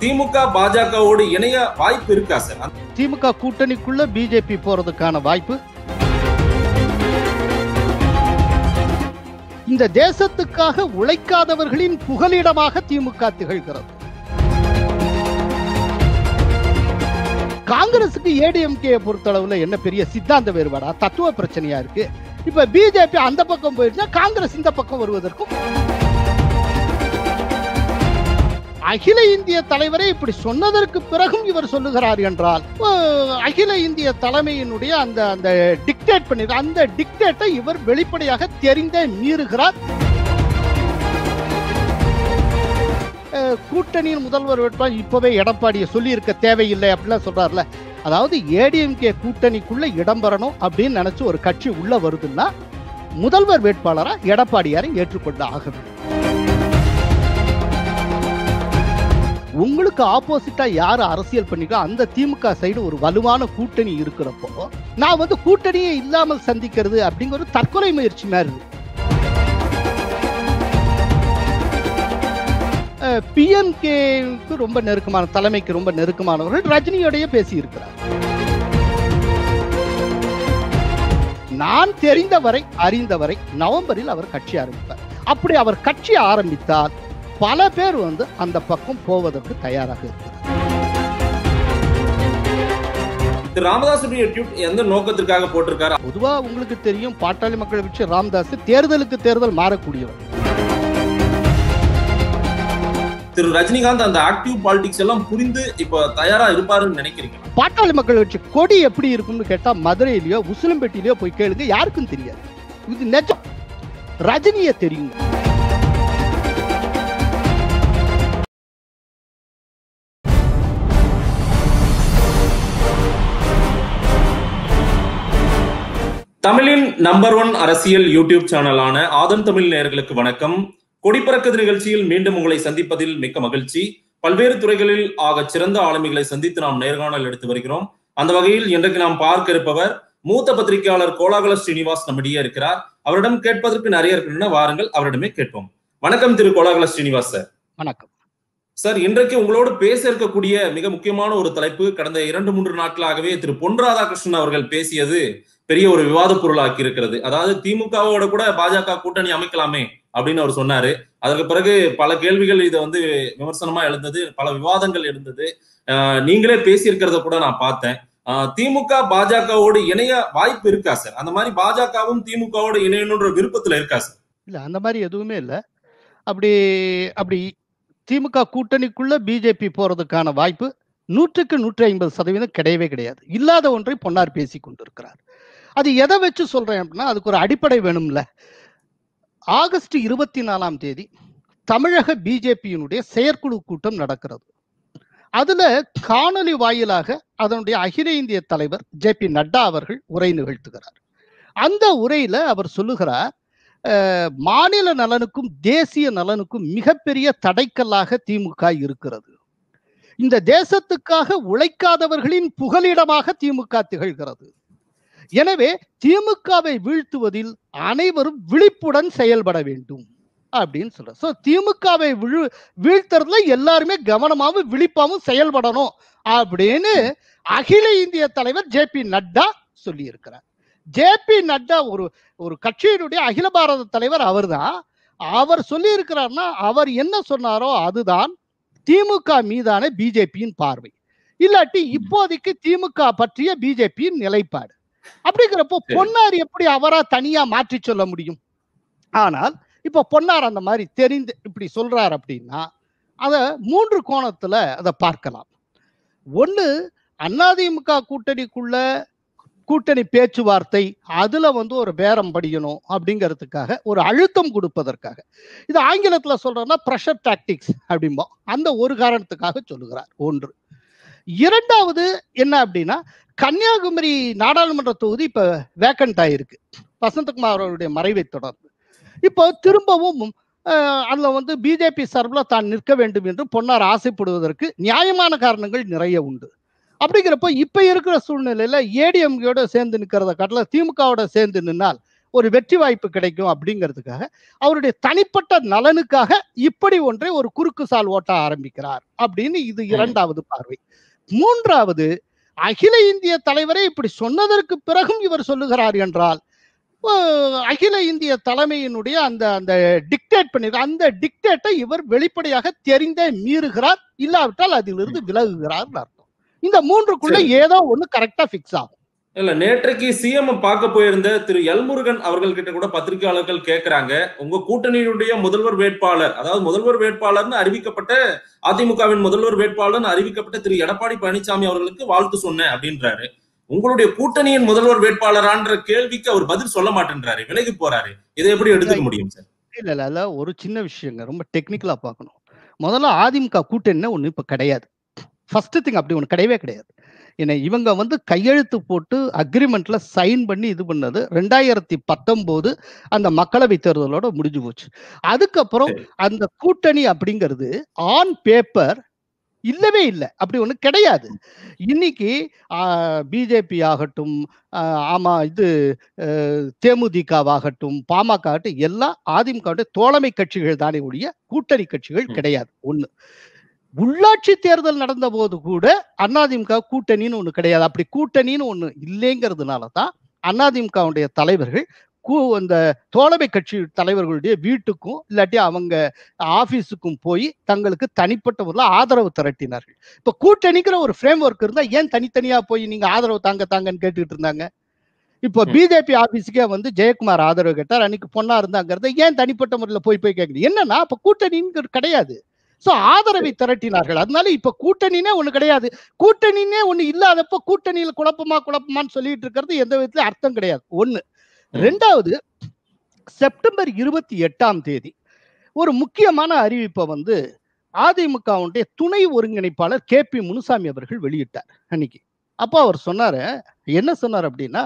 திமுக பாஜகவோடு இணைய வாய்ப்பு இருக்கா சார் திமுக கூட்டணிக்குள்ள பிஜேபி போறதுக்கான வாய்ப்பு இந்த தேசத்துக்காக உழைக்காதவர்களின் புகலிடமாக திமுக திகழ்கிறது காங்கிரசுக்கு ஏடிஎம்கே பொறுத்தளவுல என்ன பெரிய சித்தாந்த வேறுபாடா தத்துவ பிரச்சனையா இருக்கு இப்ப பிஜேபி அந்த பக்கம் போயிருச்சா காங்கிரஸ் இந்த பக்கம் வருவதற்கும் அகில இந்திய தலைவரே இப்படி சொன்னதற்கு பிறகும் இவர் சொல்லுகிறார் என்றால் அகில இந்திய தலைமையினுடைய அந்த அந்த டிக்டேட் பண்ணி அந்த டிக்டேட்டை இவர் வெளிப்படையாக தெரிந்த மீறுகிறார் கூட்டணியின் முதல்வர் வேட்பாளர் இப்பவே எடப்பாடியை சொல்லியிருக்க தேவையில்லை அப்படிலாம் சொல்றாருல அதாவது ஏடிஎம்கே கூட்டணிக்குள்ள இடம் பெறணும் அப்படின்னு நினைச்சு ஒரு கட்சி உள்ள வருதுன்னா முதல்வர் வேட்பாளராக எடப்பாடியாரை ஏற்றுக்கொண்டு ஆக உங்களுக்கு ஆப்போசிட்டா யாரு அரசியல் பண்ணிக்கோ அந்த திமுக சைடு ஒரு வலுவான கூட்டணி இருக்கிறப்போ நான் வந்து கூட்டணியே இல்லாமல் சந்திக்கிறது அப்படிங்கிற தற்கொலை முயற்சி மாதிரி இருக்கு பிஎம்கேவுக்கு ரொம்ப நெருக்கமான தலைமைக்கு ரொம்ப நெருக்கமானவர்கள் ரஜினியோடைய பேசியிருக்கிறார் நான் தெரிந்தவரை அறிந்தவரை நவம்பரில் அவர் கட்சி ஆரம்பிப்பார் அப்படி அவர் கட்சி ஆரம்பித்தால் பல பேர் வந்து அந்த பக்கம் போவதற்கு தயாராக இருக்கிறார் திரு ராமதாசுடைய எந்த நோக்கத்திற்காக போட்டிருக்காரு பொதுவா உங்களுக்கு தெரியும் பாட்டாளி மக்களை வச்சு ராமதாஸ் தேர்தலுக்கு தேர்தல் மாறக்கூடியவர் திரு ரஜினிகாந்த் அந்த ஆக்டிவ் பாலிடிக்ஸ் எல்லாம் புரிந்து இப்ப தயாரா இருப்பாருன்னு நினைக்கிறீங்க பாட்டாளி மக்கள் வச்சு கொடி எப்படி இருக்கும்னு கேட்டா மதுரையிலயோ உசிலம்பேட்டிலயோ போய் கேளுங்க யாருக்கும் தெரியாது இது நெஜம் ரஜினிய தெரியும் தமிழின் நம்பர் ஒன் அரசியல் யூடியூப் சேனலான ஆதன் தமிழ் நேர்களுக்கு வணக்கம் கொடிப்பறக்குது நிகழ்ச்சியில் மீண்டும் உங்களை சந்திப்பதில் மிக்க மகிழ்ச்சி பல்வேறு துறைகளில் ஆக சிறந்த ஆளுமைகளை சந்தித்து நாம் நேர்காணல் எடுத்து வருகிறோம் அந்த வகையில் இன்றைக்கு நாம் பார்க்க இருப்பவர் மூத்த பத்திரிகையாளர் கோலாகல ஸ்ரீனிவாஸ் நம்மிடையே இருக்கிறார் அவரிடம் கேட்பதற்கு நிறைய இருக்கின்றன வாருங்கள் அவரிடமே கேட்போம் வணக்கம் திரு கோலாகல ஸ்ரீனிவாஸ் சார் வணக்கம் சார் இன்றைக்கு உங்களோடு பேச இருக்கக்கூடிய மிக முக்கியமான ஒரு தலைப்பு கடந்த இரண்டு மூன்று நாட்களாகவே திரு பொன் ராதாகிருஷ்ணன் அவர்கள் பேசியது பெரிய ஒரு விவாத பொருளாக்கி இருக்கிறது அதாவது திமுகவோட கூட பாஜக கூட்டணி அமைக்கலாமே அப்படின்னு அவர் சொன்னாரு அதற்கு பிறகு பல கேள்விகள் இதை வந்து விமர்சனமா எழுந்தது பல விவாதங்கள் எழுந்தது நீங்களே பேசியிருக்கிறத கூட நான் பார்த்தேன் திமுக பாஜகவோடு இணைய வாய்ப்பு இருக்கா சார் அந்த மாதிரி பாஜகவும் திமுகவோடு இணையணுன்ற விருப்பத்துல இருக்கா சார் இல்ல அந்த மாதிரி எதுவுமே இல்ல அப்படி அப்படி திமுக கூட்டணிக்குள்ள பிஜேபி போறதுக்கான வாய்ப்பு நூற்றுக்கு நூற்றி ஐம்பது சதவீதம் கிடையவே கிடையாது இல்லாத ஒன்றை பொன்னார் பேசி கொண்டிருக்கிறார் அது எதை வச்சு சொல்றேன் அப்படின்னா அதுக்கு ஒரு அடிப்படை வேணும்ல ஆகஸ்ட் இருபத்தி நாலாம் தேதி தமிழக பிஜேபியினுடைய செயற்குழு கூட்டம் நடக்கிறது அதுல காணொலி வாயிலாக அதனுடைய அகில இந்திய தலைவர் ஜே பி நட்டா அவர்கள் உரை நிகழ்த்துகிறார் அந்த உரையில அவர் சொல்லுகிறார் மாநில நலனுக்கும் தேசிய நலனுக்கும் மிகப்பெரிய தடைக்கல்லாக திமுக இருக்கிறது இந்த தேசத்துக்காக உழைக்காதவர்களின் புகலிடமாக திமுக திகழ்கிறது எனவே திமுகவை வீழ்த்துவதில் அனைவரும் விழிப்புடன் செயல்பட வேண்டும் அப்படின்னு சொல்ற ஸோ திமுகவை விழு வீழ்த்துறதுல எல்லாருமே கவனமாகவும் விழிப்பாகவும் செயல்படணும் அப்படின்னு அகில இந்திய தலைவர் ஜே பி நட்டா சொல்லி இருக்கிறார் ஜே பி நட்டா ஒரு ஒரு கட்சியினுடைய அகில பாரத தலைவர் அவர் அவர் சொல்லி இருக்கிறார்னா அவர் என்ன சொன்னாரோ அதுதான் திமுக மீதான பிஜேபியின் பார்வை இல்லாட்டி இப்போதைக்கு திமுக பற்றிய பிஜேபியின் நிலைப்பாடு அப்படிங்கிறப்போ பொன்னார் எப்படி அவரா தனியா மாற்றி சொல்ல முடியும் ஆனால் இப்போ பொன்னார் அந்த மாதிரி தெரிந்து இப்படி சொல்றார் அப்படின்னா அதை மூன்று கோணத்துல அதை பார்க்கலாம் ஒன்று அதிமுக கூட்டணிக்குள்ள கூட்டணி பேச்சுவார்த்தை அதுல வந்து ஒரு பேரம் படியணும் அப்படிங்கிறதுக்காக ஒரு அழுத்தம் கொடுப்பதற்காக இது ஆங்கிலத்துல சொல்றோம்னா ப்ரெஷர் டாக்டிக்ஸ் அப்படிம்போம் அந்த ஒரு காரணத்துக்காக சொல்லுகிறார் ஒன்று இரண்டாவது என்ன அப்படின்னா கன்னியாகுமரி நாடாளுமன்ற தொகுதி இப்ப வேக்கண்ட் ஆயிருக்கு வசந்தகுமார் அவருடைய மறைவை தொடர்ந்து இப்போ திரும்பவும் அதுல வந்து பிஜேபி சார்பில் தான் நிற்க வேண்டும் என்று பொன்னார் ஆசைப்படுவதற்கு நியாயமான காரணங்கள் நிறைய உண்டு அப்படிங்கிறப்ப இப்ப இருக்கிற சூழ்நிலையில ஏடிஎம்கேட சேர்ந்து நிற்கிறத கடல திமுகவோட சேர்ந்து நின்னால் ஒரு வெற்றி வாய்ப்பு கிடைக்கும் அப்படிங்கிறதுக்காக அவருடைய தனிப்பட்ட நலனுக்காக இப்படி ஒன்றை ஒரு குறுக்கு சால் ஓட்ட ஆரம்பிக்கிறார் அப்படின்னு இது இரண்டாவது பார்வை மூன்றாவது அகில இந்திய தலைவரை இப்படி சொன்னதற்கு பிறகும் இவர் சொல்லுகிறார் என்றால் அகில இந்திய தலைமையினுடைய அந்த அந்த டிக்டேட் பண்ணி அந்த டிக்டேட்டை இவர் வெளிப்படையாக தெரிந்தே மீறுகிறார் இல்லாவிட்டால் அதிலிருந்து விலகுகிறார் அர்த்தம் இந்த மூன்றுக்குள்ள ஏதோ ஒண்ணு கரெக்டா பிக்ஸ் ஆகும் இல்ல நேற்றைக்கு சிஎம் பார்க்க போயிருந்த திரு எல்முருகன் அவர்கள் கிட்ட கூட பத்திரிகையாளர்கள் கேட்கிறாங்க உங்க கூட்டணியினுடைய முதல்வர் வேட்பாளர் அதாவது முதல்வர் வேட்பாளர்னு அறிவிக்கப்பட்ட அதிமுகவின் முதல்வர் வேட்பாளர்னு அறிவிக்கப்பட்ட திரு எடப்பாடி பழனிசாமி அவர்களுக்கு வாழ்த்து சொன்னேன் அப்படின்றாரு உங்களுடைய கூட்டணியின் முதல்வர் வேட்பாளரான்ற கேள்விக்கு அவர் பதில் சொல்ல மாட்டேன்றாரு விலகி போறாரு இதை எப்படி எடுத்துக்க முடியும் சார் இல்ல இல்ல ஒரு சின்ன விஷயங்க ரொம்ப டெக்னிக்கலா பாக்கணும் முதல்ல அதிமுக கூட்டணி ஒண்ணு இப்ப கிடையாது ஃபர்ஸ்ட் திங் அப்படி ஒண்ணு கிடையவே கிடையாது என்னை இவங்க வந்து கையெழுத்து போட்டு அக்ரிமெண்ட்ல சைன் பண்ணி இது பண்ணது ரெண்டாயிரத்தி பத்தொம்போது அந்த மக்களவை தேர்தலோட முடிஞ்சு போச்சு அதுக்கப்புறம் அந்த கூட்டணி அப்படிங்கிறது ஆன் பேப்பர் இல்லவே இல்லை அப்படி ஒன்று கிடையாது இன்னைக்கு பிஜேபி ஆகட்டும் ஆமா இது தேமுதிகவாகட்டும் பாமக ஆகட்டும் எல்லாம் அதிமுக தோழமை கட்சிகள் தானே உடைய கூட்டணி கட்சிகள் கிடையாது ஒன்று உள்ளாட்சி தேர்தல் நடந்த போது கூட அதிமுக கூட்டணின்னு ஒண்ணு கிடையாது அப்படி கூட்டணின்னு ஒண்ணு இல்லைங்கிறதுனால தான் அதிமுகவுடைய தலைவர்கள் கூ அந்த தோழமை கட்சி தலைவர்களுடைய வீட்டுக்கும் இல்லாட்டி அவங்க ஆஃபீஸுக்கும் போய் தங்களுக்கு தனிப்பட்ட முறையில் ஆதரவு திரட்டினார்கள் இப்போ கூட்டணிங்கிற ஒரு ஃப்ரேம் ஒர்க் இருந்தால் ஏன் தனித்தனியாக போய் நீங்கள் ஆதரவு தாங்க தாங்கன்னு கேட்டுக்கிட்டு இருந்தாங்க இப்போ பிஜேபி ஆஃபீஸுக்கே வந்து ஜெயக்குமார் ஆதரவு கேட்டார் அன்னைக்கு பொண்ணா இருந்தாங்கிறத ஏன் தனிப்பட்ட முறையில் போய் போய் கேட்குது என்னன்னா அப்ப கூட்டணிங்கிறது கிடையாது சோ ஆதரவை திரட்டினார்கள் அதனால இப்ப கூட்டணினே ஒண்ணு கிடையாது கூட்டணினே ஒண்ணு இல்லாதப்ப கூட்டணியில குழப்பமா குழப்பமான்னு சொல்லிட்டு இருக்கிறது எந்த விதத்துல அர்த்தம் கிடையாது ஒண்ணு ரெண்டாவது செப்டம்பர் இருபத்தி எட்டாம் தேதி ஒரு முக்கியமான அறிவிப்பை வந்து அதிமுகவுடைய துணை ஒருங்கிணைப்பாளர் கே பி முனுசாமி அவர்கள் வெளியிட்டார் அன்னைக்கு அப்போ அவர் சொன்னாரு என்ன சொன்னார் அப்படின்னா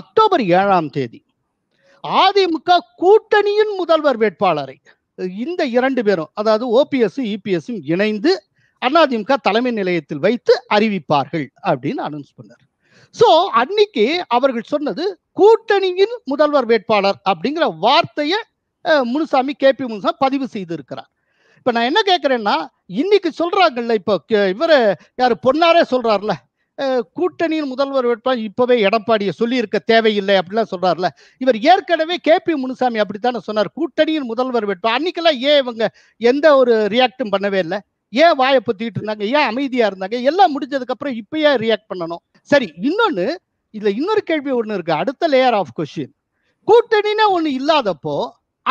அக்டோபர் ஏழாம் தேதி அதிமுக கூட்டணியின் முதல்வர் வேட்பாளரை இந்த இரண்டு பேரும் அதாவது ஓபிஎஸ் இபிஎஸ் e இணைந்து அதிமுக தலைமை நிலையத்தில் வைத்து அறிவிப்பார்கள் அப்படின்னு அனௌன்ஸ் பண்ணார் சோ அன்னைக்கு அவர்கள் சொன்னது கூட்டணியின் முதல்வர் வேட்பாளர் அப்படிங்கிற வார்த்தையை முனுசாமி கே பி முனுசாமி பதிவு செய்திருக்கிறார் இப்ப நான் என்ன கேட்கிறேன்னா இன்னைக்கு சொல்றாங்கல்ல இப்போ இவர் யாரு பொன்னாரே சொல்றாருல கூட்டணியின் முதல்வர் வேட்பாளர் இப்பவே எடப்பாடியை சொல்லியிருக்க தேவையில்லை அப்படிலாம் சொல்றாருல இவர் ஏற்கனவே கே பி முனுசாமி அப்படித்தானே சொன்னார் கூட்டணியின் முதல்வர் வேட்பாளர் அன்னைக்கெல்லாம் ஏன் இவங்க எந்த ஒரு ரியாக்டும் பண்ணவே இல்லை ஏன் வாயை பத்திட்டு இருந்தாங்க ஏன் அமைதியா இருந்தாங்க எல்லாம் முடிஞ்சதுக்கு அப்புறம் இப்பயே ரியாக்ட் பண்ணணும் சரி இன்னொன்னு இதுல இன்னொரு கேள்வி ஒண்ணு இருக்கு அடுத்த லேயர் ஆஃப் கொஸ்டின் கூட்டணினா ஒண்ணு இல்லாதப்போ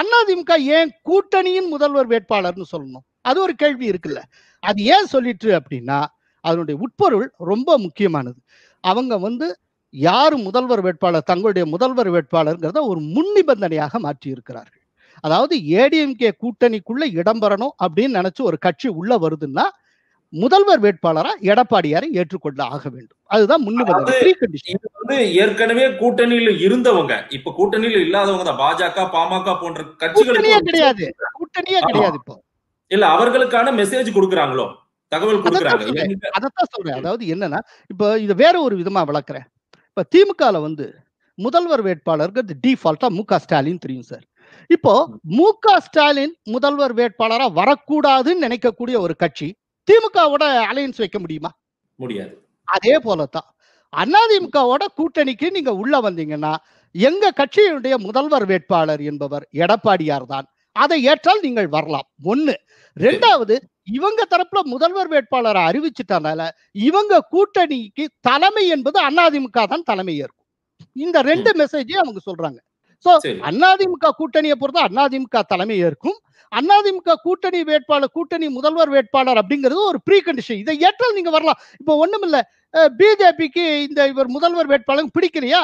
அதிமுக ஏன் கூட்டணியின் முதல்வர் வேட்பாளர்னு சொல்லணும் அது ஒரு கேள்வி இருக்குல்ல அது ஏன் சொல்லிட்டு அப்படின்னா அதனுடைய உட்பொருள் ரொம்ப முக்கியமானது அவங்க வந்து யார் முதல்வர் வேட்பாளர் தங்களுடைய முதல்வர் வேட்பாளருங்கிறத ஒரு முன்னிபந்தனையாக மாற்றி இருக்கிறார்கள் அதாவது ஏடிஎம்கே கூட்டணிக்குள்ள இடம் பெறணும் அப்படின்னு நினைச்சு ஒரு கட்சி உள்ள வருதுன்னா முதல்வர் வேட்பாளரா எடப்பாடியாரை ஏற்றுக்கொள்ள ஆக வேண்டும் அதுதான் முன்னுபந்தனை ஏற்கனவே கூட்டணியில் இருந்தவங்க இப்ப கூட்டணியில் இல்லாதவங்க தான் பாஜக பாமக போன்ற கட்சிகள் கிடையாது கூட்டணியே கிடையாது இப்போ இல்ல அவர்களுக்கான மெசேஜ் கொடுக்குறாங்களோ தகவல் அதத்தான் சொல்றேன் அதாவது என்னன்னா இப்ப இதை வேற ஒரு விதமா விளக்குறேன் இப்ப திமுகல வந்து முதல்வர் வேட்பாளருக்கு டிஃபால்ட்டா மு க ஸ்டாலின் தெரியும் சார் இப்போ மு க ஸ்டாலின் முதல்வர் வேட்பாளரா வரக்கூடாதுன்னு நினைக்கக்கூடிய ஒரு கட்சி திமுகவோட அலையன்ஸ் வைக்க முடியுமா முடியாது அதே போலத்தான் அதிமுகவோட கூட்டணிக்கு நீங்க உள்ள வந்தீங்கன்னா எங்க கட்சியினுடைய முதல்வர் வேட்பாளர் என்பவர் எடப்பாடியார் தான் அதை ஏற்றால் நீங்கள் வரலாம் ஒன்னு ரெண்டாவது இவங்க தரப்புல முதல்வர் வேட்பாளரை அறிவிச்சிட்டனால இவங்க கூட்டணிக்கு தலைமை என்பது அதிமுக தான் தலைமை ஏற்கும் இந்த ரெண்டு மெசேஜையும் அவங்க சொல்றாங்க சோ அதிமுக கூட்டணியை பொறுத்த அதிமுக தலைமை ஏற்கும் அதிமுக கூட்டணி வேட்பாளர் கூட்டணி முதல்வர் வேட்பாளர் அப்படிங்கிறது ஒரு ப்ரீ கண்டிஷன் இதை ஏற்றால் நீங்க வரலாம் இப்போ ஒண்ணும் இல்ல பிஜேபிக்கு இந்த இவர் முதல்வர் வேட்பாளர் பிடிக்கலையா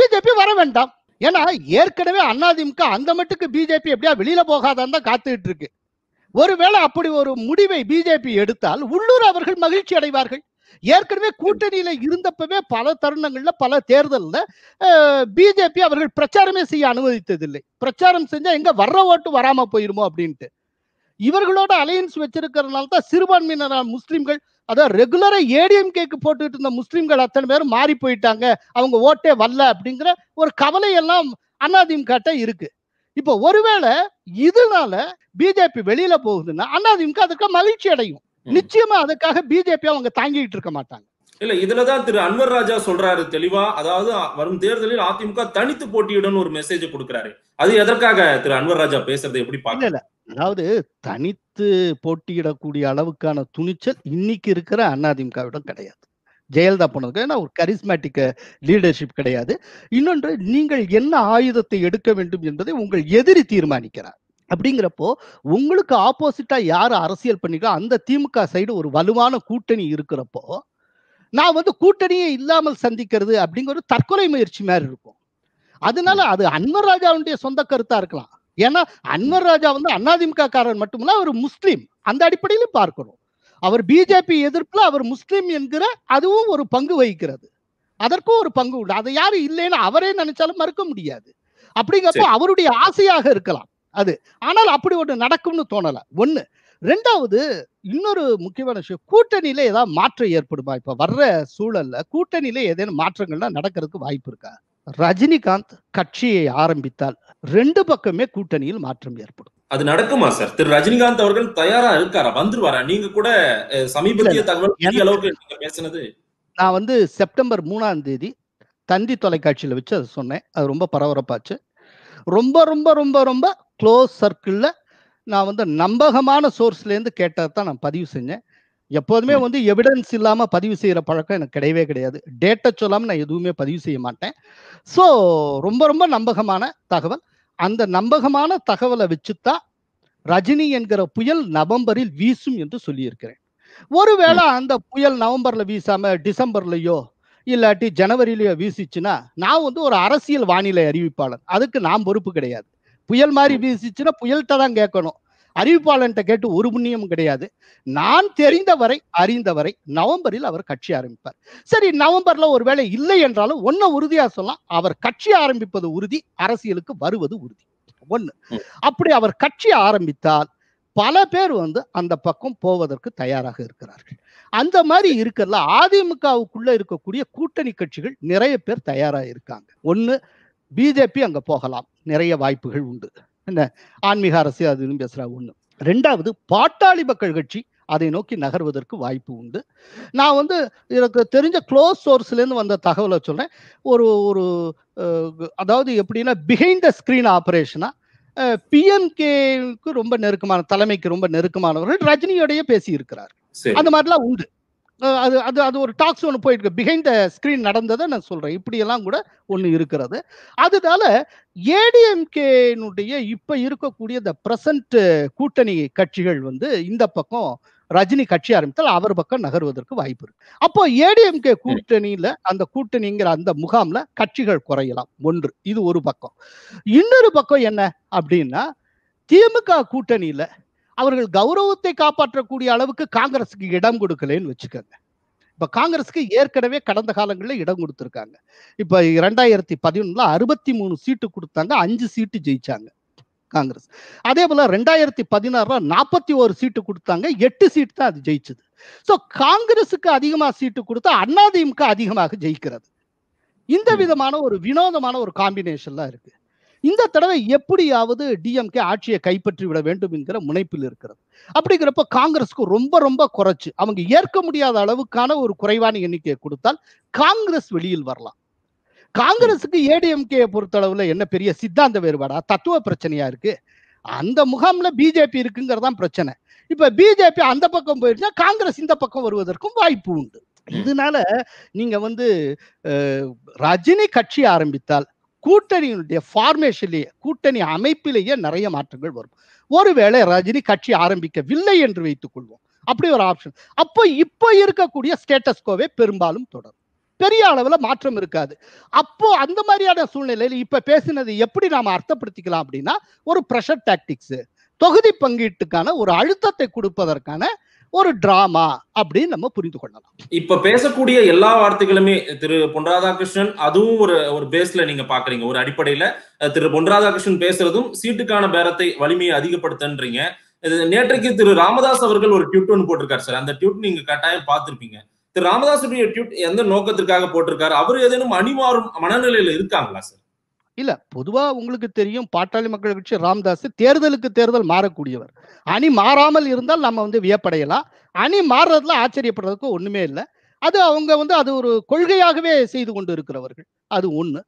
பிஜேபி வர வேண்டாம் ஏன்னா ஏற்கனவே அதிமுக அந்த மட்டுக்கு பிஜேபி எப்படியா வெளியில போகாதான் தான் காத்துக்கிட்டு இருக்கு ஒருவேளை அப்படி ஒரு முடிவை பிஜேபி எடுத்தால் உள்ளூர் அவர்கள் மகிழ்ச்சி அடைவார்கள் ஏற்கனவே கூட்டணியில இருந்தப்பவே பல தருணங்கள்ல பல தேர்தல்ல பிஜேபி அவர்கள் பிரச்சாரமே செய்ய அனுமதித்ததில்லை பிரச்சாரம் செஞ்சா எங்க வர்ற ஓட்டு வராம போயிருமோ அப்படின்ட்டு இவர்களோட அலையன்ஸ் வச்சிருக்கிறதுனால தான் சிறுபான்மையினரால் முஸ்லிம்கள் அதாவது ரெகுலரா கேக்கு போட்டுக்கிட்டு இருந்த முஸ்லிம்கள் அத்தனை பேரும் மாறி போயிட்டாங்க அவங்க ஓட்டே வரல அப்படிங்கிற ஒரு கவலை எல்லாம் அண்ணாதிமுக இருக்கு இப்போ ஒருவேளை இதனால பிஜேபி வெளியில போகுதுன்னா அண்ணா திமுக அதுக்கு மகிழ்ச்சி அடையும் நிச்சயமா அதுக்காக பிஜேபி அவங்க தாங்கிட்டு இருக்க மாட்டாங்க இல்ல இதுலதான் திரு அன்வர் ராஜா சொல்றாரு தெளிவா அதாவது வரும் தேர்தலில் அதிமுக தனித்து போட்டியுடன் ஒரு மெசேஜ் கொடுக்கிறாரு அது எதற்காக திரு அன்வர் ராஜா பேசுறது எப்படி பாக்கல அதாவது தனித்து போட்டியிடக்கூடிய அளவுக்கான துணிச்சல் இன்னைக்கு இருக்கிற அதிமுகவிடம் கிடையாது ஜெயலலிதா போனது ஏன்னா ஒரு கரிஸ்மேட்டிக் லீடர்ஷிப் கிடையாது இன்னொன்று நீங்கள் என்ன ஆயுதத்தை எடுக்க வேண்டும் என்பதை உங்கள் எதிரி தீர்மானிக்கிறார் அப்படிங்கிறப்போ உங்களுக்கு ஆப்போசிட்டா யார் அரசியல் பண்ணிக்கோ அந்த திமுக சைடு ஒரு வலுவான கூட்டணி இருக்கிறப்போ நான் வந்து கூட்டணியே இல்லாமல் சந்திக்கிறது அப்படிங்கிற ஒரு தற்கொலை முயற்சி மாதிரி இருக்கும் அதனால அது அன்வர் ராஜாவுடைய சொந்த கருத்தா இருக்கலாம் ஏன்னா அன்வர் ராஜா வந்து அண்ணாதிமுக காரன் மட்டுமல்ல ஒரு முஸ்லீம் அந்த அடிப்படையிலும் பார்க்கணும் அவர் பிஜேபி எதிர்ப்புல அவர் முஸ்லீம் என்கிற அதுவும் ஒரு பங்கு வகிக்கிறது அதற்கும் ஒரு பங்கு உண்டு அதை யாரும் இல்லைன்னு அவரே நினைச்சாலும் மறுக்க முடியாது அப்படிங்கிறப்ப அவருடைய ஆசையாக இருக்கலாம் அது ஆனால் அப்படி ஒன்று நடக்கும்னு தோணல ஒன்று ரெண்டாவது இன்னொரு முக்கியமான விஷயம் கூட்டணியில ஏதாவது மாற்றம் ஏற்படுமா இப்ப வர்ற சூழல்ல கூட்டணியில ஏதேனும் மாற்றங்கள்லாம் நடக்கிறதுக்கு வாய்ப்பு இருக்கா ரஜினிகாந்த் கட்சியை ஆரம்பித்தால் ரெண்டு பக்கமே கூட்டணியில் மாற்றம் ஏற்படும் அது நடக்குமா சார் திரு ரஜினிகாந்த் அவர்கள் தயாரா இருக்காரா வந்துருவாரா நீங்க கூட சமீபத்திய தகவல் அளவுக்கு நீங்க பேசினது நான் வந்து செப்டம்பர் மூணாம் தேதி தந்தி தொலைக்காட்சியில் வச்சு அதை சொன்னேன் அது ரொம்ப பரபரப்பாச்சு ரொம்ப ரொம்ப ரொம்ப ரொம்ப க்ளோஸ் சர்க்கிளில் நான் வந்து நம்பகமான சோர்ஸ்லேருந்து கேட்டதை தான் நான் பதிவு செஞ்சேன் எப்போதுமே வந்து எவிடன்ஸ் இல்லாமல் பதிவு செய்கிற பழக்கம் எனக்கு கிடையவே கிடையாது டேட்டை சொல்லாமல் நான் எதுவுமே பதிவு செய்ய மாட்டேன் ஸோ ரொம்ப ரொம்ப நம்பகமான தகவல் அந்த நம்பகமான தகவலை வச்சுத்தான் ரஜினி என்கிற புயல் நவம்பரில் வீசும் என்று சொல்லியிருக்கிறேன் ஒருவேளை அந்த புயல் நவம்பர்ல வீசாம டிசம்பர்லயோ இல்லாட்டி ஜனவரியிலயோ வீசிச்சுன்னா நான் வந்து ஒரு அரசியல் வானிலை அறிவிப்பாளர் அதுக்கு நான் பொறுப்பு கிடையாது புயல் மாதிரி வீசிச்சுன்னா புயல்கிட்ட தான் கேட்கணும் அறிவிப்பாளன்ட்ட கேட்டு ஒரு புண்ணியமும் கிடையாது நான் தெரிந்தவரை அறிந்தவரை நவம்பரில் அவர் கட்சி ஆரம்பிப்பார் சரி நவம்பர்ல ஒருவேளை இல்லை என்றாலும் ஒன்ன உறுதியா சொல்லலாம் அவர் கட்சி ஆரம்பிப்பது உறுதி அரசியலுக்கு வருவது உறுதி ஒண்ணு அப்படி அவர் கட்சி ஆரம்பித்தால் பல பேர் வந்து அந்த பக்கம் போவதற்கு தயாராக இருக்கிறார்கள் அந்த மாதிரி இருக்கிறதுல அதிமுகவுக்குள்ள இருக்கக்கூடிய கூட்டணி கட்சிகள் நிறைய பேர் தயாராக இருக்காங்க ஒன்று பிஜேபி அங்க போகலாம் நிறைய வாய்ப்புகள் உண்டு என்ன ஆன்மீக அரசு அதுன்னு பேசுகிறா ஒன்று ரெண்டாவது பாட்டாளி மக்கள் கட்சி அதை நோக்கி நகர்வதற்கு வாய்ப்பு உண்டு நான் வந்து எனக்கு தெரிஞ்ச க்ளோஸ் சோர்ஸ்லேருந்து வந்த தகவலை சொல்கிறேன் ஒரு ஒரு அதாவது எப்படின்னா பிஹைண்ட் த ஸ்க்ரீன் ஆப்ரேஷனாக பிஎம்கேக்கு ரொம்ப நெருக்கமான தலைமைக்கு ரொம்ப நெருக்கமானவர்கள் ரஜினியோடைய பேசி இருக்கிறார் அந்த மாதிரிலாம் உண்டு அது அது அது ஒரு டாக்ஸ் ஒன்று போயிருக்கு பிஹைண்ட் த ஸ்க்ரீன் நடந்ததை நான் சொல்கிறேன் இப்படியெல்லாம் கூட ஒன்று இருக்கிறது அதனால ஏடிஎம்கேனுடைய இப்போ இருக்கக்கூடிய இந்த ப்ரெசண்ட் கூட்டணி கட்சிகள் வந்து இந்த பக்கம் ரஜினி கட்சி ஆரம்பித்தால் அவர் பக்கம் நகர்வதற்கு வாய்ப்பு இருக்கு அப்போ ஏடிஎம்கே கூட்டணியில் அந்த கூட்டணிங்கிற அந்த முகாமில் கட்சிகள் குறையலாம் ஒன்று இது ஒரு பக்கம் இன்னொரு பக்கம் என்ன அப்படின்னா திமுக கூட்டணியில் அவர்கள் கௌரவத்தை காப்பாற்றக்கூடிய அளவுக்கு காங்கிரஸுக்கு இடம் கொடுக்கலன்னு வச்சுக்கோங்க இப்ப காங்கிரஸுக்கு ஏற்கனவே கடந்த காலங்களில் இடம் கொடுத்துருக்காங்க இப்ப ரெண்டாயிரத்தி பதினொன்னுல அறுபத்தி மூணு சீட்டு கொடுத்தாங்க அஞ்சு சீட்டு ஜெயிச்சாங்க காங்கிரஸ் அதே போல ரெண்டாயிரத்தி பதினாறுல நாற்பத்தி ஒரு சீட்டு கொடுத்தாங்க எட்டு சீட்டு தான் அது ஜெயிச்சது ஸோ காங்கிரஸுக்கு அதிகமாக சீட்டு கொடுத்தா அண்ணாதிமுக அதிகமாக ஜெயிக்கிறது இந்த விதமான ஒரு வினோதமான ஒரு காம்பினேஷன்லாம் இருக்கு இந்த தடவை எப்படியாவது டிஎம்கே ஆட்சியை கைப்பற்றி விட வேண்டும் என்கிற முனைப்பில் இருக்கிறது அப்படிங்கிறப்ப காங்கிரஸ்க்கு ரொம்ப ரொம்ப குறைச்சு அவங்க ஏற்க முடியாத அளவுக்கான ஒரு குறைவான எண்ணிக்கையை கொடுத்தால் காங்கிரஸ் வெளியில் வரலாம் காங்கிரஸுக்கு ஏடிஎம்கே பொறுத்தளவுல என்ன பெரிய சித்தாந்த வேறுபாடா தத்துவ பிரச்சனையா இருக்கு அந்த முகாம்ல பிஜேபி இருக்குங்கிறதான் பிரச்சனை இப்ப பிஜேபி அந்த பக்கம் போயிடுச்சுன்னா காங்கிரஸ் இந்த பக்கம் வருவதற்கும் வாய்ப்பு உண்டு இதனால நீங்க வந்து ரஜினி கட்சி ஆரம்பித்தால் கூட்டணியினுடைய ஃபார்மேஷன்லேயே கூட்டணி அமைப்பிலேயே நிறைய மாற்றங்கள் வரும் ஒருவேளை ரஜினி கட்சி ஆரம்பிக்கவில்லை என்று வைத்துக் கொள்வோம் அப்படி ஒரு ஆப்ஷன் அப்போ இப்போ இருக்கக்கூடிய ஸ்டேட்டஸ் கோவே பெரும்பாலும் தொடரும் பெரிய அளவில் மாற்றம் இருக்காது அப்போ அந்த மாதிரியான சூழ்நிலையில் இப்போ பேசினது எப்படி நாம் அர்த்தப்படுத்திக்கலாம் அப்படின்னா ஒரு ப்ரெஷர் டாக்டிக்ஸு தொகுதி பங்கீட்டுக்கான ஒரு அழுத்தத்தை கொடுப்பதற்கான ஒரு டிராமா அப்படின்னு நம்ம புரிந்து கொள்ளலாம் இப்ப பேசக்கூடிய எல்லா வார்த்தைகளுமே திரு பொன் ராதாகிருஷ்ணன் அதுவும் ஒரு ஒரு பேஸ்ல நீங்க பாக்குறீங்க ஒரு அடிப்படையில திரு பொன் ராதாகிருஷ்ணன் பேசுறதும் சீட்டுக்கான பேரத்தை வலிமையை அதிகப்படுத்தன்றீங்க நேற்றைக்கு திரு ராமதாஸ் அவர்கள் ஒரு டியூட் ஒன்று போட்டிருக்காரு சார் அந்த டியூட் நீங்க கட்டாயம் பார்த்திருப்பீங்க திரு ராமதாஸ் டியூட் எந்த நோக்கத்திற்காக போட்டிருக்காரு அவர் ஏதேனும் அணிமாறும் மனநிலையில இருக்காங்களா சார் இல்ல பொதுவா உங்களுக்கு தெரியும் பாட்டாளி மக்கள் கட்சி ராம்தாஸ் தேர்தலுக்கு தேர்தல் மாறக்கூடியவர் அணி மாறாமல் இருந்தால் நம்ம வந்து வியப்படையலாம் அணி மாறுறதுல ஆச்சரியப்படுறதுக்கு ஒண்ணுமே இல்லை அது அவங்க வந்து அது ஒரு கொள்கையாகவே செய்து கொண்டு இருக்கிறவர்கள் அது ஒண்ணு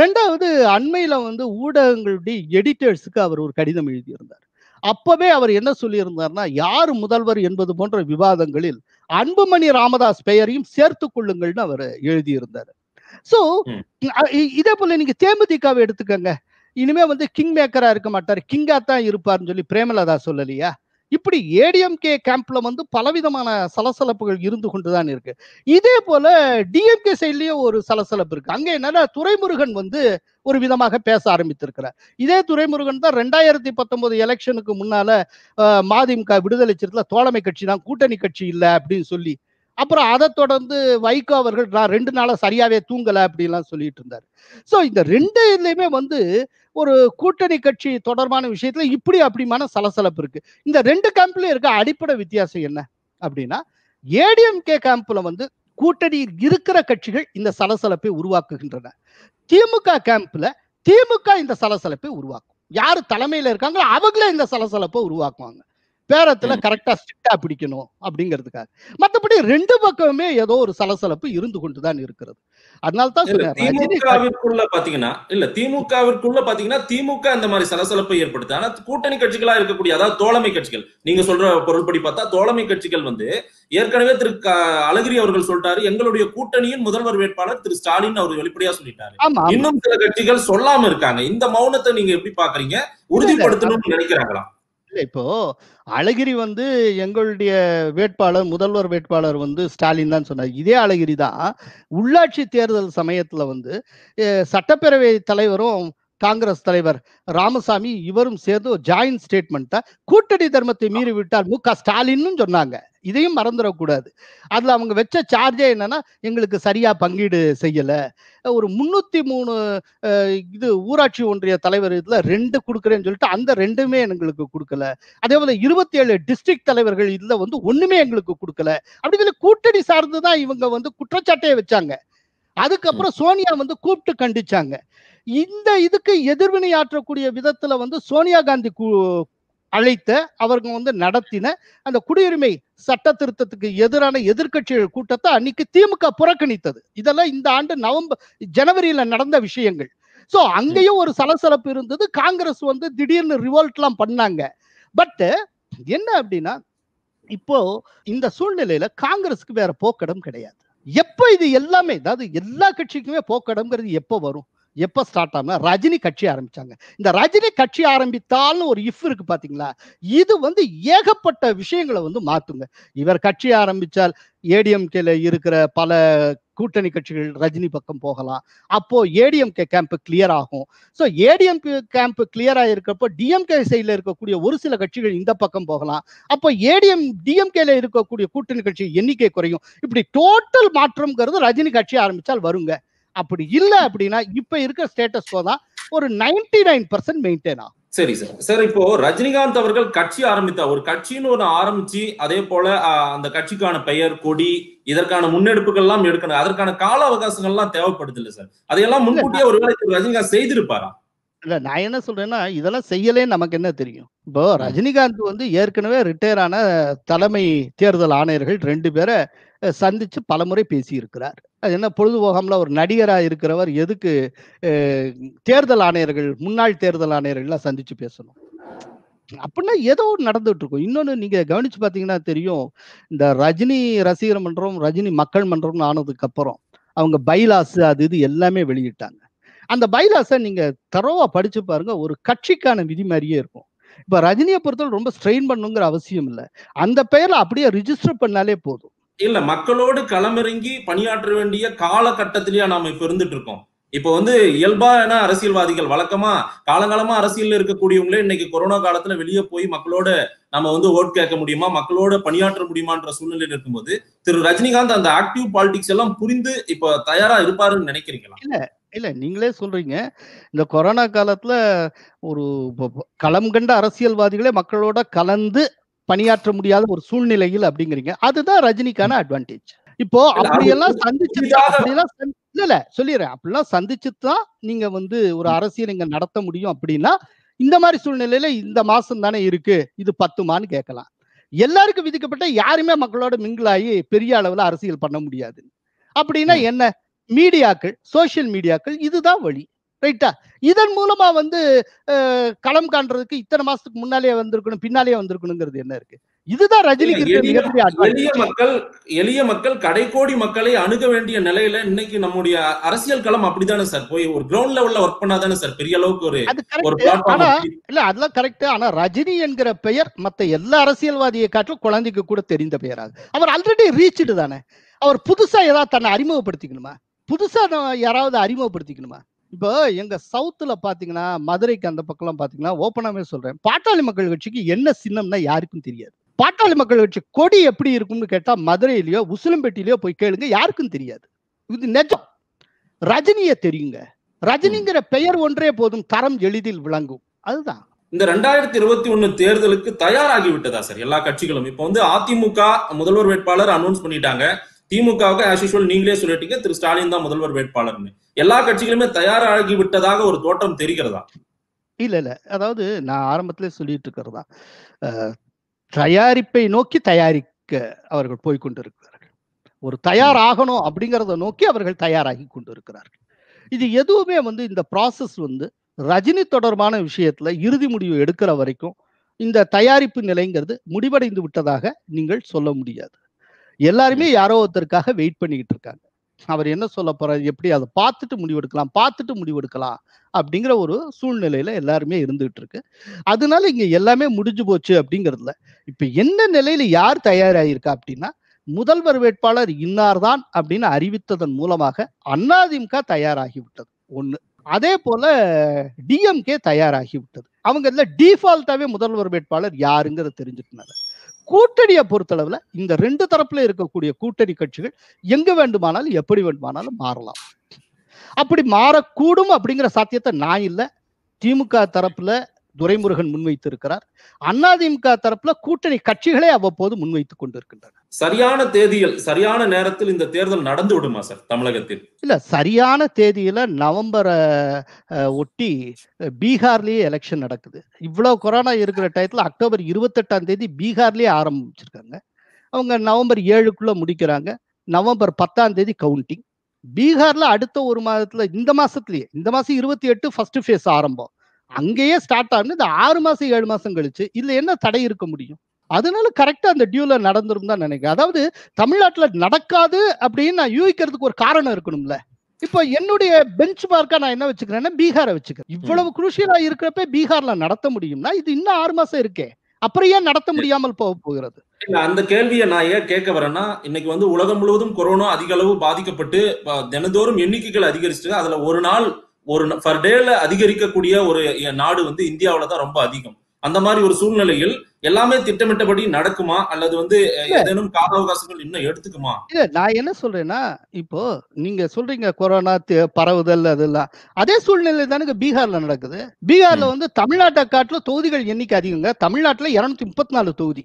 ரெண்டாவது அண்மையில வந்து ஊடகங்களுடைய எடிட்டர்ஸுக்கு அவர் ஒரு கடிதம் எழுதியிருந்தார் அப்பவே அவர் என்ன சொல்லியிருந்தார்னா யார் முதல்வர் என்பது போன்ற விவாதங்களில் அன்புமணி ராமதாஸ் பெயரையும் சேர்த்து கொள்ளுங்கள்னு அவர் எழுதியிருந்தார் சோ இதே போல நீங்க தேமுதிகாவை எடுத்துக்கோங்க இனிமே வந்து கிங் மேக்கரா இருக்க மாட்டாரு கிங்கா தான் இருப்பார்னு சொல்லி பிரேமலதா சொல்லலையா இப்படி ஏடிஎம்கே கேம்ப்ல வந்து பலவிதமான சலசலப்புகள் இருந்து கொண்டுதான் இருக்கு இதே போல டிஎம்கே சைட்லயும் ஒரு சலசலப்பு இருக்கு அங்க என்னன்னா துறைமுருகன் வந்து ஒரு விதமாக பேச ஆரம்பித்திருக்கிறார் இதே துறைமுருகன் தான் ரெண்டாயிரத்தி பத்தொன்பது எலெக்ஷனுக்கு முன்னால மதிமுக விடுதலை சிறுத்தை தோழமை கட்சி தான் கூட்டணி கட்சி இல்லை அப்படின்னு சொல்லி அப்புறம் அதை தொடர்ந்து வைகோ அவர்கள் நான் ரெண்டு நாளாக சரியாவே தூங்கலை அப்படின்லாம் சொல்லிட்டு இருந்தார் ஸோ இந்த ரெண்டு இதுலையுமே வந்து ஒரு கூட்டணி கட்சி தொடர்பான விஷயத்துல இப்படி அப்படிமான சலசலப்பு இருக்கு இந்த ரெண்டு கேம்ப்லயும் இருக்க அடிப்படை வித்தியாசம் என்ன அப்படின்னா ஏடிஎம்கே கேம்ப்ல வந்து கூட்டணியில் இருக்கிற கட்சிகள் இந்த சலசலப்பை உருவாக்குகின்றன திமுக கேம்ப்ல திமுக இந்த சலசலப்பை உருவாக்கும் யார் தலைமையில் இருக்காங்களோ அவங்களே இந்த சலசலப்பை உருவாக்குவாங்க பேரத்துல கரெக்டா ஸ்ட்ரிக்டா பிடிக்கணும் அப்படிங்கிறதுக்காக மற்றபடி ரெண்டு பக்கமுமே ஏதோ ஒரு சலசலப்பு இருந்து கொண்டுதான் இருக்கிறது அதனால்தான் திமுகவிற்குள்ள பாத்தீங்கன்னா இல்ல திமுகவிற்குள்ள பாத்தீங்கன்னா திமுக இந்த மாதிரி சலசலப்பை ஏற்படுத்து ஆனா கூட்டணி கட்சிகளா இருக்கக்கூடிய அதாவது தோழமை கட்சிகள் நீங்க சொல்ற பொருள்படி பார்த்தா தோழமை கட்சிகள் வந்து ஏற்கனவே திரு அழகிரி அவர்கள் சொல்லிட்டாரு எங்களுடைய கூட்டணியின் முதல்வர் வேட்பாளர் திரு ஸ்டாலின் அவர் வெளிப்படையா சொல்லிட்டாரு இன்னும் சில கட்சிகள் சொல்லாம இருக்காங்க இந்த மௌனத்தை நீங்க எப்படி பாக்குறீங்க உறுதிப்படுத்தணும்னு நினைக்கிறாங்களா இப்போ அழகிரி வந்து எங்களுடைய வேட்பாளர் முதல்வர் வேட்பாளர் வந்து ஸ்டாலின் தான் சொன்னார் இதே அழகிரி தான் உள்ளாட்சி தேர்தல் சமயத்துல வந்து சட்டப்பேரவை தலைவரும் காங்கிரஸ் தலைவர் ராமசாமி இவரும் சேர்ந்து ஒரு ஜாயின்ட் ஸ்டேட்மெண்ட்டை கூட்டணி தர்மத்தை மீறி விட்டார் மு க ஸ்டாலின்னு சொன்னாங்க இதையும் மறந்துடக்கூடாது அதில் அவங்க வச்ச சார்ஜே என்னன்னா எங்களுக்கு சரியாக பங்கீடு செய்யலை ஒரு முந்நூற்றி மூணு இது ஊராட்சி ஒன்றிய தலைவர் இதில் ரெண்டு கொடுக்குறேன்னு சொல்லிட்டு அந்த ரெண்டுமே எங்களுக்கு கொடுக்கல அதே போல் இருபத்தி ஏழு டிஸ்ட்ரிக்ட் தலைவர்கள் இதில் வந்து ஒன்றுமே எங்களுக்கு கொடுக்கல அப்படி சொல்லி கூட்டணி சார்ந்து தான் இவங்க வந்து குற்றச்சாட்டையே வச்சாங்க அதுக்கப்புறம் சோனியா வந்து கூப்பிட்டு கண்டிச்சாங்க இந்த இதுக்கு எதிர்வினை ஆற்றக்கூடிய விதத்துல வந்து சோனியா காந்தி அழைத்த அவர்கள் வந்து நடத்தின அந்த குடியுரிமை சட்ட திருத்தத்துக்கு எதிரான எதிர்கட்சிகள் கூட்டத்தை அன்னைக்கு திமுக புறக்கணித்தது இதெல்லாம் இந்த ஆண்டு நவம்பர் ஜனவரியில நடந்த விஷயங்கள் ஸோ அங்கேயும் ஒரு சலசலப்பு இருந்தது காங்கிரஸ் வந்து திடீர்னு ரிவோல்ட்லாம் பண்ணாங்க பட்டு என்ன அப்படின்னா இப்போ இந்த சூழ்நிலையில காங்கிரஸுக்கு வேற போக்கடம் கிடையாது எப்போ இது எல்லாமே அதாவது எல்லா கட்சிக்குமே போக்கடம்ங்கிறது எப்போ வரும் எப்போ ஸ்டார்ட் ஆகும் ரஜினி கட்சி ஆரம்பிச்சாங்க இந்த ரஜினி கட்சி ஆரம்பித்தால்னு ஒரு இஃப் இருக்கு பாத்தீங்களா இது வந்து ஏகப்பட்ட விஷயங்களை வந்து மாத்துங்க இவர் கட்சி ஆரம்பித்தால் ஏடிஎம்கேல இருக்கிற பல கூட்டணி கட்சிகள் ரஜினி பக்கம் போகலாம் அப்போ ஏடிஎம்கே கேம்ப் கிளியர் ஆகும் ஸோ ஏடிஎம்கே கேம்ப் கிளியர் ஆகிருக்கப்போ டிஎம்கே சைடில் இருக்கக்கூடிய ஒரு சில கட்சிகள் இந்த பக்கம் போகலாம் அப்போ ஏடிஎம் டிஎம்கேல இருக்கக்கூடிய கூட்டணி கட்சி எண்ணிக்கை குறையும் இப்படி டோட்டல் மாற்றம்ங்கிறது ரஜினி கட்சி ஆரம்பித்தால் வருங்க அப்படி இல்லை அப்படின்னா இப்போ இருக்கிற ஸ்டேட்டஸ் தான் ஒரு நைன்டி நைன் பர்சன்ட் மெயின்டைன் ஆகும் சரி சார் சார் இப்போ ரஜினிகாந்த் அவர்கள் கட்சி ஆரம்பித்தார் ஒரு கட்சின்னு ஒன்று ஆரம்பிச்சு அதே போல அந்த கட்சிக்கான பெயர் கொடி இதற்கான முன்னெடுப்புகள் எல்லாம் எடுக்கணும் அதற்கான கால அவகாசங்கள் எல்லாம் தேவைப்படுது இல்லை சார் அதையெல்லாம் முன்கூட்டியே ஒருவேளை ரஜினிகாந்த் செய்திருப்பாரா இல்ல நான் என்ன சொல்றேன்னா இதெல்லாம் செய்யலே நமக்கு என்ன தெரியும் இப்போ ரஜினிகாந்த் வந்து ஏற்கனவே ரிட்டையர் ஆன தலைமை தேர்தல் ஆணையர்கள் ரெண்டு பேரை சந்திச்சு பலமுறை பேசி இருக்கிறார் அது என்ன பொழுதுபோகாமல் ஒரு நடிகராக இருக்கிறவர் எதுக்கு தேர்தல் ஆணையர்கள் முன்னாள் தேர்தல் ஆணையர்கள்லாம் சந்திச்சு பேசணும் அப்படின்னா ஏதோ ஒரு நடந்துட்டு இருக்கும் இன்னொன்று நீங்க கவனிச்சு பார்த்தீங்கன்னா தெரியும் இந்த ரஜினி ரசிகர் மன்றம் ரஜினி மக்கள் மன்றம்னு ஆனதுக்கு அப்புறம் அவங்க பைலாஸ் அது இது எல்லாமே வெளியிட்டாங்க அந்த பைலாஸை நீங்க தரவா படிச்சு பாருங்க ஒரு கட்சிக்கான விதி மாதிரியே இருக்கும் இப்ப ரஜினியை பொறுத்தவரை ரொம்ப ஸ்ட்ரெயின் பண்ணுங்கிற அவசியம் இல்லை அந்த பெயரில் அப்படியே ரிஜிஸ்டர் பண்ணாலே போதும் இல்ல மக்களோடு களமிறங்கி பணியாற்ற வேண்டிய காலகட்டத்திலேயே நாம இப்ப இருந்துட்டு இருக்கோம் இப்ப வந்து என்ன அரசியல்வாதிகள் வழக்கமா காலங்காலமா அரசியல் இருக்கக்கூடியவங்களே இன்னைக்கு கொரோனா காலத்துல வெளியே போய் மக்களோட நம்ம வந்து ஓட் கேட்க முடியுமா மக்களோட பணியாற்ற முடியுமான்ற சூழ்நிலையில் இருக்கும்போது திரு ரஜினிகாந்த் அந்த ஆக்டிவ் பாலிடிக்ஸ் எல்லாம் புரிந்து இப்ப தயாரா இருப்பாருன்னு நினைக்கிறீங்களா இல்ல இல்ல நீங்களே சொல்றீங்க இந்த கொரோனா காலத்துல ஒரு களம் கண்ட அரசியல்வாதிகளே மக்களோட கலந்து பணியாற்ற முடியாத ஒரு சூழ்நிலையில் அப்படிங்கிறீங்க அதுதான் ரஜினிக்கான அட்வான்டேஜ் இப்போ அப்படியெல்லாம் சந்திச்சு இல்ல இல்ல சொல்லிடுறேன் அப்படிலாம் சந்திச்சு தான் நீங்க வந்து ஒரு அரசியல் இங்க நடத்த முடியும் அப்படின்னா இந்த மாதிரி சூழ்நிலையில இந்த மாசம் தானே இருக்கு இது பத்துமான்னு கேட்கலாம் எல்லாருக்கும் விதிக்கப்பட்ட யாருமே மக்களோட மிங்கிளாகி பெரிய அளவுல அரசியல் பண்ண முடியாது அப்படின்னா என்ன மீடியாக்கள் சோசியல் மீடியாக்கள் இதுதான் வழி ரைட்டா இதன் மூலமா வந்து களம் காண்றதுக்கு இத்தனை மாசத்துக்கு முன்னாலேயே வந்திருக்கணும் பின்னாலேயே வந்திருக்கணுங்கிறது என்ன இருக்கு இதுதான் ரஜினிக்கு எளிய மக்கள் எளிய மக்கள் கடைக்கோடி மக்களை அணுக வேண்டிய நிலையில இன்னைக்கு நம்முடைய அரசியல் களம் அப்படிதானே சார் போய் ஒரு கிரவுண்ட் லெவல்ல ஒர்க் பண்ணாதானே சார் பெரிய அளவுக்கு ஒரு ஒரு ஆனா இல்ல அதெல்லாம் கரெக்ட் ஆனா ரஜினி என்கிற பெயர் மத்த எல்லா அரசியல்வாதியை காட்டிலும் குழந்தைக்கு கூட தெரிந்த பெயராது அவர் ஆல்ரெடி ரீச்சுடு தானே அவர் புதுசா ஏதாவது தன்னை அறிமுகப்படுத்திக்கணுமா புதுசா யாராவது அறிமுகப்படுத்திக்கணுமா இப்போ எங்க சவுத்துல பாத்தீங்கன்னா மதுரைக்கு அந்த பக்கம்லாம் பாத்தீங்கன்னா ஓப்பனாவே சொல்றேன் பாட்டாளி மக்கள் கட்சிக்கு என்ன சின்னம்னா யாருக்கும் தெரியாது பாட்டாளி மக்கள் கட்சி கொடி எப்படி இருக்கும்னு கேட்டா மதுரையிலயோ உசிலம்பேட்டிலயோ போய் கேளுங்க யாருக்கும் தெரியாது இது நெஜம் ரஜினிய தெரியுங்க ரஜினிங்கிற பெயர் ஒன்றே போதும் தரம் எளிதில் விளங்கும் அதுதான் இந்த ரெண்டாயிரத்தி இருபத்தி ஒண்ணு தேர்தலுக்கு தயாராகி விட்டதா சார் எல்லா கட்சிகளும் இப்ப வந்து அதிமுக முதல்வர் வேட்பாளர் அனௌன்ஸ் பண்ணிட்டாங்க திமுகவுக்கு ஆஸ் யூஷுவல் நீங்களே சொல்லிட்டீங்க திரு ஸ்டாலின் தான் முதல்வர் வேட்பாளர்னு எல்லா கட்சிகளுமே தயாராகி விட்டதாக ஒரு தோற்றம் தெரிகிறதா இல்ல இல்ல அதாவது நான் ஆரம்பத்துல சொல்லிட்டு இருக்கிறதா தயாரிப்பை நோக்கி தயாரிக்க அவர்கள் போய்கொண்டிருக்கிறார்கள் ஒரு தயாராகணும் அப்படிங்கிறத நோக்கி அவர்கள் தயாராகி கொண்டிருக்கிறார்கள் இது எதுவுமே வந்து இந்த ப்ராசஸ் வந்து ரஜினி தொடர்பான விஷயத்துல இறுதி முடிவு எடுக்கிற வரைக்கும் இந்த தயாரிப்பு நிலைங்கிறது முடிவடைந்து விட்டதாக நீங்கள் சொல்ல முடியாது எல்லாருமே யாரோ ஒருத்தருக்காக வெயிட் பண்ணிக்கிட்டு இருக்காங்க அவர் என்ன சொல்ல போறாரு எப்படி அதை பார்த்துட்டு முடிவெடுக்கலாம் பார்த்துட்டு முடிவெடுக்கலாம் அப்படிங்கிற ஒரு சூழ்நிலையில எல்லாருமே இருந்துகிட்டு இருக்கு அதனால இங்க எல்லாமே முடிஞ்சு போச்சு அப்படிங்கிறதுல இப்ப என்ன நிலையில யார் தயாராகிருக்கா அப்படின்னா முதல்வர் வேட்பாளர் இன்னார்தான் அப்படின்னு அறிவித்ததன் மூலமாக தயாராகி தயாராகிவிட்டது ஒண்ணு அதே போல டிஎம்கே தயாராகி விட்டது அவங்க இதுல டிஃபால்ட்டாவே முதல்வர் வேட்பாளர் யாருங்கிறத தெரிஞ்சுக்கினாங்க கூட்டணியை பொறுத்தளவில் இந்த ரெண்டு தரப்புல இருக்கக்கூடிய கூட்டணி கட்சிகள் எங்க வேண்டுமானாலும் எப்படி வேண்டுமானாலும் மாறலாம் அப்படி மாறக்கூடும் அப்படிங்கிற சாத்தியத்தை நான் இல்லை திமுக தரப்புல துரைமுருகன் முன்வைத்து இருக்கிறார் அதிமுக தரப்புல கூட்டணி கட்சிகளே அவ்வப்போது முன்வைத்துக் கொண்டிருக்கின்றன சரியான தேதியில் சரியான நேரத்தில் இந்த தேர்தல் நடந்து விடுமா சார் தமிழகத்தில் இல்ல சரியான தேதியில நவம்பர் ஒட்டி பீகார்லயே எலெக்ஷன் நடக்குது இவ்வளவு கொரோனா இருக்கிற டயத்துல அக்டோபர் இருபத்தெட்டாம் தேதி பீகார்லயே ஆரம்பிச்சிருக்காங்க அவங்க நவம்பர் ஏழுக்குள்ள முடிக்கிறாங்க நவம்பர் பத்தாம் தேதி கவுண்டிங் பீகார்ல அடுத்த ஒரு மாதத்துல இந்த மாசத்துலயே இந்த மாசம் இருபத்தி எட்டு ஃபர்ஸ்ட் ஃபேஸ் ஆரம்பம் அங்கேயே ஸ்டார்ட் ஆகுது இந்த ஆறு மாசம் ஏழு மாசம் கழிச்சு இதுல என்ன தடை இருக்க முடியும் அதனால கரெக்டா அந்த டியூல நடந்துரும் தான் நினைக்கிறேன் அதாவது தமிழ்நாட்டுல நடக்காது அப்படின்னு நான் யூகிக்கிறதுக்கு ஒரு காரணம் இருக்கணும்ல இப்போ என்னுடைய பெஞ்ச் மார்க்கா நான் என்ன வச்சுக்கிறேன்னா பீகாரை வச்சுக்கிறேன் இவ்வளவு குரூஷியலா இருக்கிறப்ப பீகார்ல நடத்த முடியும்னா இது இன்னும் ஆறு மாசம் இருக்கே அப்புறம் ஏன் நடத்த முடியாமல் போக போகிறது அந்த கேள்வியை நான் ஏன் கேட்க வரேன்னா இன்னைக்கு வந்து உலகம் முழுவதும் கொரோனா அதிக அளவு பாதிக்கப்பட்டு தினந்தோறும் எண்ணிக்கைகள் அதிகரிச்சுட்டு அதுல ஒரு நாள் ஒரு பர் டேல அதிகரிக்கக்கூடிய ஒரு நாடு வந்து இந்தியாவில தான் ரொம்ப அதிகம் அந்த மாதிரி ஒரு சூழ்நிலையில் எல்லாமே திட்டமிட்டபடி நடக்குமா அல்லது வந்து ஏதேனும் கால அவகாசங்கள் இன்னும் எடுத்துக்குமா இல்ல நான் என்ன சொல்றேன்னா இப்போ நீங்க சொல்றீங்க கொரோனா பரவுதல் அதெல்லாம் அதே சூழ்நிலை தானுங்க பீகார்ல நடக்குது பீகார்ல வந்து தமிழ்நாட்டை காட்டுல தொகுதிகள் எண்ணிக்கை அதிகங்க தமிழ்நாட்டுல இருநூத்தி முப்பத்தி நாலு தொகுதி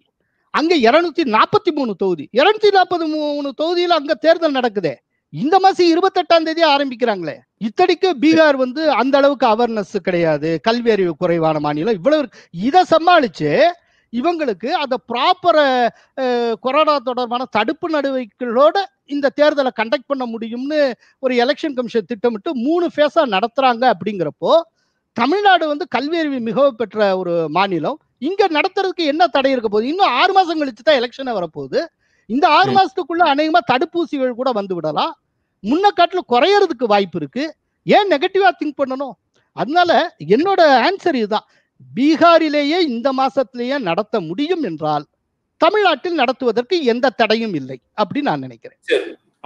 அங்க இருநூத்தி நாற்பத்தி மூணு தொகுதி இருநூத்தி நாற்பத்தி மூணு தொகுதியில அங்க தேர்தல் நடக்குதே இந்த மாசம் இருபத்தெட்டாம் தேதி ஆரம்பிக்கிறாங்களே இத்தடிக்கு பீகார் வந்து அந்த அளவுக்கு அவேர்னஸ் கிடையாது கல்வி அறிவு குறைவான மாநிலம் இவ்வளவு இதை சமாளிச்சு இவங்களுக்கு அந்த ப்ராப்பர கொரோனா தொடர்பான தடுப்பு நடவடிக்கைகளோடு இந்த தேர்தலை கண்டக்ட் பண்ண முடியும்னு ஒரு எலெக்ஷன் கமிஷன் திட்டமிட்டு மூணு ஃபேஸாக நடத்துகிறாங்க அப்படிங்கிறப்போ தமிழ்நாடு வந்து கல்வி அறிவு மிக பெற்ற ஒரு மாநிலம் இங்கே நடத்துறதுக்கு என்ன தடை இருக்க போகுது இன்னும் ஆறு மாதம் கழிச்சு தான் எலெக்ஷனை வரப்போகுது இந்த ஆறு மாதத்துக்குள்ளே அநேகமாக தடுப்பூசிகள் கூட வந்து விடலாம் முன்ன காட்டில் குறையறதுக்கு வாய்ப்பு இருக்கு ஏன் நெகட்டிவா திங்க் பண்ணணும் அதனால என்னோட ஆன்சர் இதுதான் பீகாரிலேயே இந்த மாசத்திலேயே நடத்த முடியும் என்றால் தமிழ்நாட்டில் நடத்துவதற்கு எந்த தடையும் இல்லை அப்படின்னு நான் நினைக்கிறேன்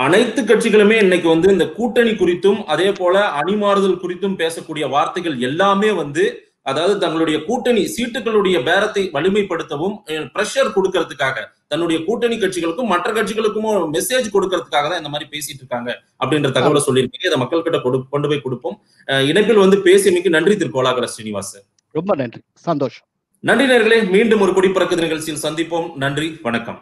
அனைத்து கட்சிகளுமே இன்னைக்கு வந்து இந்த கூட்டணி குறித்தும் அதே போல அணிமாறுதல் குறித்தும் பேசக்கூடிய வார்த்தைகள் எல்லாமே வந்து அதாவது தங்களுடைய கூட்டணி சீட்டுகளுடைய பேரத்தை வலிமைப்படுத்தவும் பிரஷர் கொடுக்கறதுக்காக தன்னுடைய கூட்டணி கட்சிகளுக்கும் மற்ற கட்சிகளுக்கும் மெசேஜ் கொடுக்கறதுக்காக தான் இந்த மாதிரி பேசிட்டு இருக்காங்க அப்படின்ற தகவலை சொல்லியிருக்கீங்க இதை மக்கள் கிட்ட கொண்டு போய் கொடுப்போம் இணைப்பில் வந்து பேசியமைக்கு நன்றி திரு கோலாகர ஸ்ரீனிவாச ரொம்ப நன்றி சந்தோஷம் நன்றி நேர்களே மீண்டும் ஒரு குடிப்பிறக்கு நிகழ்ச்சியில் சந்திப்போம் நன்றி வணக்கம்